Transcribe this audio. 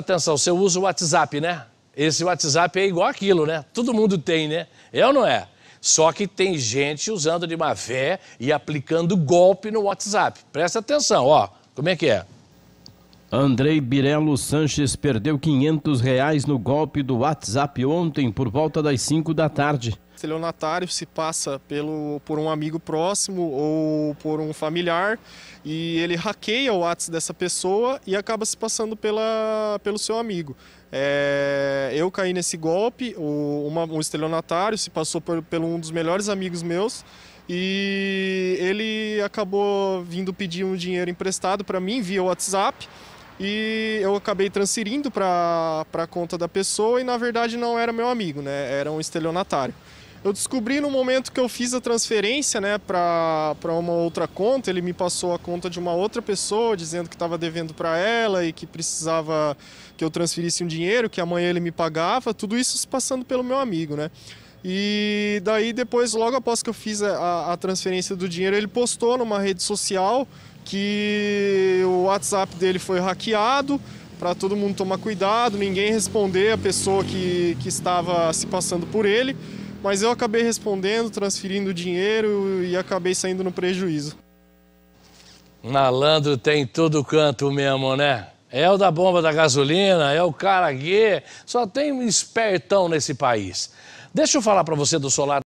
Atenção, você usa o WhatsApp, né? Esse WhatsApp é igual aquilo, né? Todo mundo tem, né? É ou não é? Só que tem gente usando de má fé e aplicando golpe no WhatsApp. Presta atenção, ó. Como é que é? Andrei Birelo Sanches perdeu 500 reais no golpe do WhatsApp ontem por volta das 5 da tarde. Estelionatário se passa pelo, por um amigo próximo ou por um familiar e ele hackeia o WhatsApp dessa pessoa e acaba se passando pela, pelo seu amigo. É, eu caí nesse golpe, o, uma, um estelionatário se passou por, por um dos melhores amigos meus e ele acabou vindo pedir um dinheiro emprestado para mim via WhatsApp e eu acabei transferindo para a conta da pessoa e na verdade não era meu amigo, né? Era um estelionatário. Eu descobri no momento que eu fiz a transferência né, para uma outra conta, ele me passou a conta de uma outra pessoa, dizendo que estava devendo para ela e que precisava que eu transferisse um dinheiro, que amanhã ele me pagava, tudo isso passando pelo meu amigo, né? E daí depois, logo após que eu fiz a, a transferência do dinheiro, ele postou numa rede social que o WhatsApp dele foi hackeado para todo mundo tomar cuidado, ninguém responder a pessoa que, que estava se passando por ele. Mas eu acabei respondendo, transferindo o dinheiro e acabei saindo no prejuízo. Malandro tem todo canto mesmo, né? é o da bomba da gasolina, é o cara que só tem um espertão nesse país. Deixa eu falar para você do solar